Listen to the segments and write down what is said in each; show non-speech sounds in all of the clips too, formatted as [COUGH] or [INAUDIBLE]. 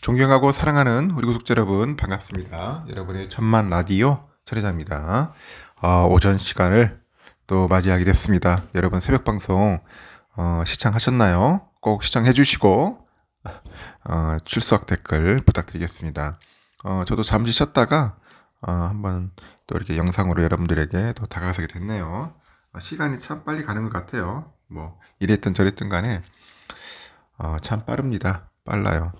존경하고 사랑하는 우리 구독자 여러분 반갑습니다. 여러분의 천만 라디오 철회자입니다. 어, 오전 시간을 또 맞이하게 됐습니다. 여러분 새벽 방송 어, 시청하셨나요? 꼭 시청해 주시고 어, 출석 댓글 부탁드리겠습니다. 어, 저도 잠시 쉬었다가 어, 한번 또 이렇게 영상으로 여러분들에게 또다가가게 됐네요. 어, 시간이 참 빨리 가는 것 같아요. 뭐 이랬든 저랬든 간에 참 빠릅니다. 빨라요.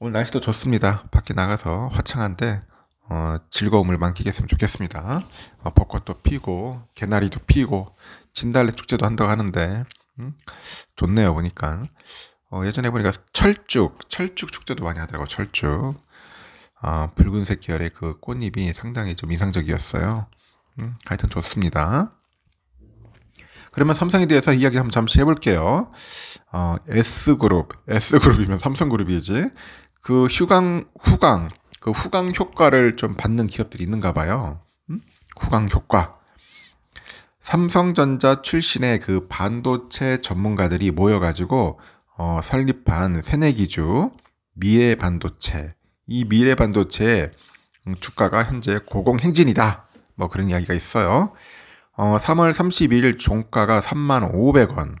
오늘 날씨도 좋습니다. 밖에 나가서 화창한데 어, 즐거움을 만끽했으면 좋겠습니다. 어, 벚꽃도 피고 개나리도 피고 진달래 축제도 한다고 하는데 음? 좋네요 보니까 어, 예전에 보니까 철쭉 철쭉 축제도 많이 하더라고 철쭉 어, 아, 붉은색 계열의 그 꽃잎이 상당히 좀 인상적이었어요. 음, 하여튼 좋습니다. 그러면 삼성에 대해서 이야기 한번 잠시 해볼게요. 어, S그룹, S그룹이면 삼성그룹이지. 그 휴강 후강 그 후강 효과를 좀 받는 기업들이 있는가 봐요. 음? 후강 효과. 삼성전자 출신의 그 반도체 전문가들이 모여가지고 어, 설립한 새내기주 미래 반도체. 이 미래 반도체의 음, 주가가 현재 고공행진이다. 뭐 그런 이야기가 있어요. 어, 3월 31일 종가가 3만 500원,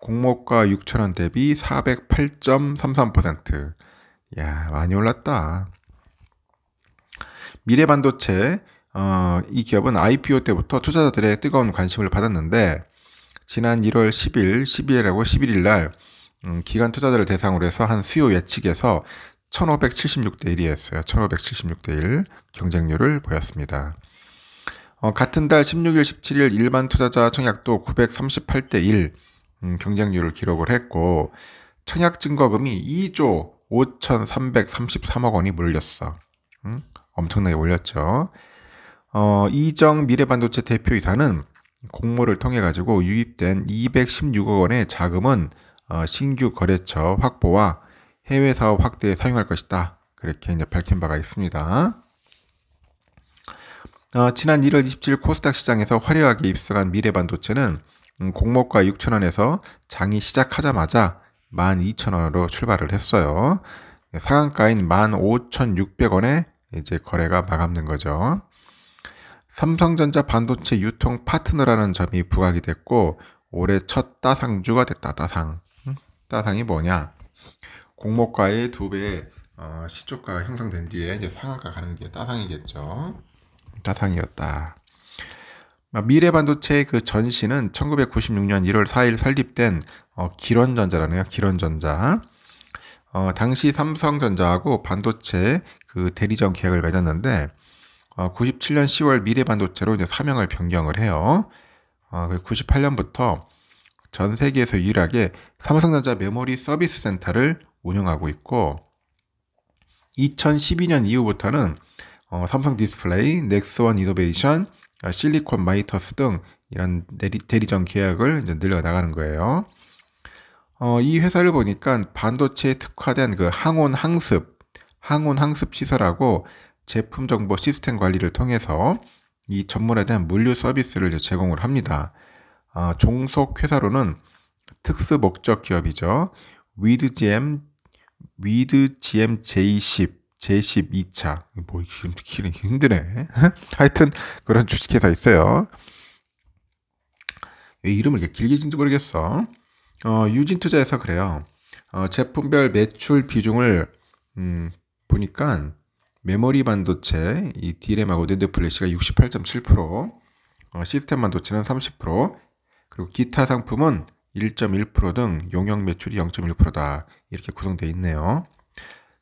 공모가 6천원 대비 408.33%, 야, 많이 올랐다. 미래 반도체, 어, 이 기업은 IPO 때부터 투자자들의 뜨거운 관심을 받았는데, 지난 1월 10일, 12일하고 11일 날, 음, 기관 투자자를 대상으로 해서 한 수요 예측에서 1576대 1이었어요. 1576대 1 경쟁률을 보였습니다. 어, 같은 달 16일, 17일 일반 투자자 청약도 938대 1 음, 경쟁률을 기록을 했고 청약 증거금이 2조 5,333억 원이 몰렸어. 응? 엄청나게 몰렸죠. 어, 이정 미래반도체 대표이사는 공모를 통해 가지고 유입된 216억 원의 자금은 어, 신규 거래처 확보와 해외 사업 확대에 사용할 것이다. 그렇게 이제 밝힌 바가 있습니다. 어, 지난 1월 27일 코스닥 시장에서 화려하게 입승한 미래반도체는 음, 공모가 6천원에서 장이 시작하자마자 12,000원으로 출발을 했어요. 상한가인 15,600원에 이제 거래가 마감된 거죠. 삼성전자 반도체 유통 파트너라는 점이 부각이 됐고 올해 첫 따상주가 됐다. 따상. 따상이 뭐냐? 공모가의 두 배의 어, 시초가가 형성된 뒤에 이제 상한가 가는 게 따상이겠죠. 따상이었다. 미래 반도체의 그 전시는 1996년 1월 4일 설립된 어, 기런전자라네요. 기런전자. 어, 당시 삼성전자하고 반도체 그 대리점 계약을 맺었는데 어, 97년 10월 미래반도체로 이제 사명을 변경을 해요. 어, 98년부터 전 세계에서 유일하게 삼성전자 메모리 서비스 센터를 운영하고 있고 2012년 이후부터는 어, 삼성 디스플레이, 넥스원 이노베이션, 실리콘 마이터스 등 이런 대리, 점 계약을 이제 늘려나가는 거예요. 어, 이 회사를 보니까 반도체에 특화된 그 항온 항습, 항온 항습 시설하고 제품 정보 시스템 관리를 통해서 이전문에 대한 물류 서비스를 제공을 합니다. 어, 종속 회사로는 특수 목적 기업이죠. 위드 GM, 위드 GM J10, 제12차. 뭐, 지금 기는 힘드네. [LAUGHS] 하여튼, 그런 주식회사 있어요. 이름을 이렇게 길게 진지 모르겠어. 어, 유진투자에서 그래요. 어, 제품별 매출 비중을 음, 보니까 메모리 반도체, 이 D램하고 낸드 플래시가 68.7%, 어, 시스템 반도체는 30%, 그리고 기타 상품은 1.1%등 용역 매출이 0.1%다 이렇게 구성되어 있네요.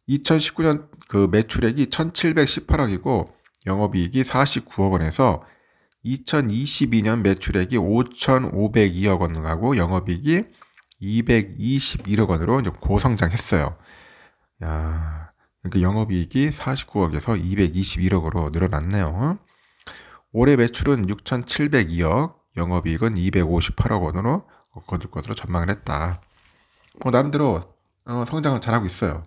2019년 그 매출액이 1,718억이고 영업이익이 49억 원에서 2022년 매출액이 5,502억 원하고 영업이익이 221억 원으로 이제 고성장했어요. 야, 그러니까 영업이익이 49억에서 221억으로 늘어났네요. 올해 매출은 6,702억, 영업이익은 258억 원으로 거둘 것으로 전망을 했다. 뭐 나름대로 어, 성장을 잘하고 있어요.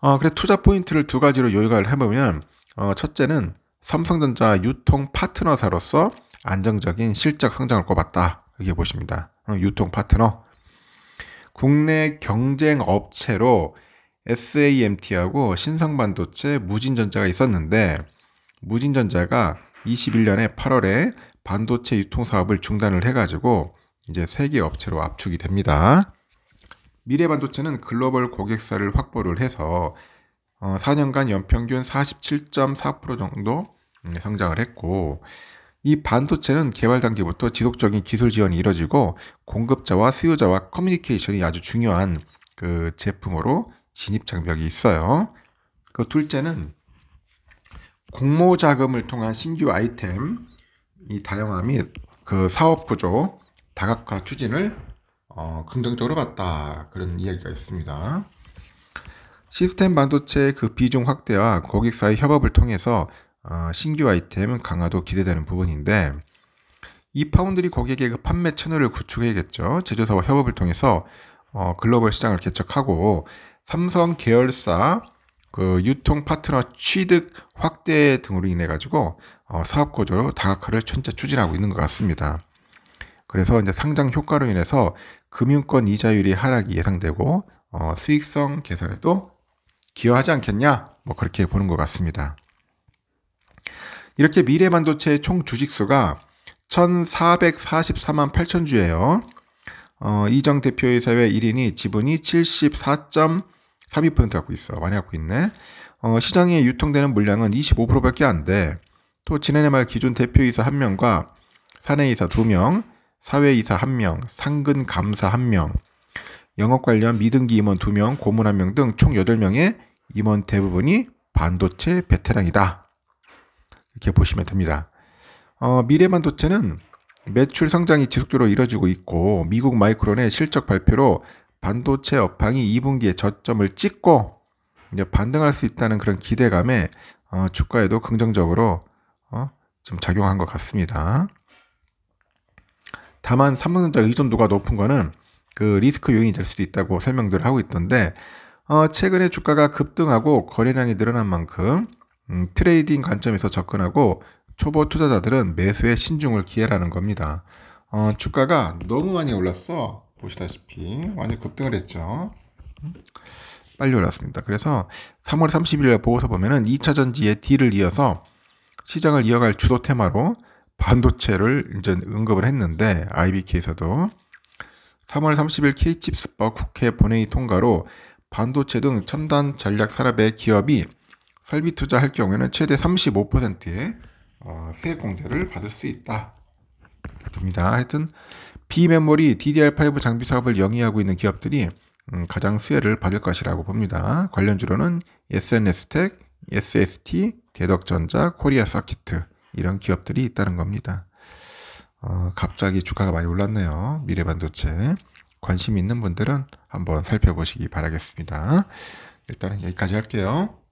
어, 그래 투자 포인트를 두 가지로 요약을 해보면 어, 첫째는 삼성전자 유통 파트너사로서 안정적인 실적 성장을 꼽았다. 이렇게 보십니다. 어, 유통 파트너. 국내 경쟁 업체로 SAMT하고 신성반도체 무진전자가 있었는데 무진전자가 21년에 8월에 반도체 유통 사업을 중단을 해가지고 이제 세 개 업체로 압축이 됩니다. 미래반도체는 글로벌 고객사를 확보를 해서 4년간 어, 연평균 47.4% 정도 음, 성장을 했고 이 반도체는 개발 단계부터 지속적인 기술 지원이 이뤄지고 공급자와 수요자와 커뮤니케이션이 아주 중요한 그 제품으로 진입 장벽이 있어요. 그 둘째는 공모 자금을 통한 신규 아이템 이 다양화 및 그 사업 구조 다각화 추진을 어, 긍정적으로 봤다 그런 이야기가 있습니다. 시스템 반도체의 그 비중 확대와 고객사의 협업을 통해서 어, 신규 아이템 강화도 기대되는 부분인데 이 파운드리 고객의 그 판매 채널을 구축해야겠죠. 제조사와 협업을 통해서 어, 글로벌 시장을 개척하고 삼성 계열사 그 유통 파트너 취득 확대 등으로 인해 가지고 어, 사업 구조로 다각화를 현재 추진하고 있는 것 같습니다. 그래서 이제 상장 효과로 인해서 금융권 이자율이 하락이 예상되고 어, 수익성 개선에도 기여하지 않겠냐 뭐 그렇게 보는 것 같습니다. 이렇게 미래 반도체총 주식수가 1,444만 8천 주예요. 어, 이정 대표의 사회 1인이 지분이 74.32% 갖고 있어. 많이 갖고 있네. 어, 시장에 유통되는 물량은 25%밖에 안 돼. 또 지난해 말 기존 대표이사 1명과 사내이사 2명, 사회이사 1명, 상근 감사 1명, 영업 관련 미등기 임원 2명, 고문 1명 등 총 8명의 임원 대부분이 반도체 베테랑이다. 이렇게 보시면 됩니다. 어, 미래반도체는 매출 성장이 지속적으로 이뤄지고 있고 미국 마이크론의 실적 발표로 반도체 업황이 2분기에 저점을 찍고 이제 반등할 수 있다는 그런 기대감에 어, 주가에도 긍정적으로 어, 좀 작용한 것 같습니다. 다만 삼성전자 의존도가 높은 것은 그 리스크 요인이 될 수도 있다고 설명들을 하고 있던데 어, 최근에 주가가 급등하고 거래량이 늘어난 만큼 음, 트레이딩 관점에서 접근하고 초보 투자자들은 매수에 신중을 기해라는 겁니다. 어, 주가가 너무 많이 올랐어. 보시다시피 완전 급등을 했죠. 빨리 올랐습니다. 그래서 3월 30일 보고서 보면은 2차 전지의 딜을 이어서 시장을 이어갈 주도 테마로 반도체를 이제 언급을 했는데 IBK에서도 3월 30일 K칩스법 국회 본회의 통과로 반도체 등 첨단 전략 산업의 기업이 설비 투자할 경우에는 최대 35%의 어, 세액 공제를 받을 수 있다. 됩니다. 하여튼 비메모리 DDR5 장비 사업을 영위하고 있는 기업들이 음, 가장 수혜를 받을 것이라고 봅니다. 관련주로는 SNS텍, SST, 대덕전자, 코리아 서키 이런 기업들이 있다는 겁니다. 어, 갑자기 주가가 많이 올랐네요. 미래반도체 관심 있는 분들은 한번 살펴보시기 바라겠습니다. 일단은 여기까지 할게요.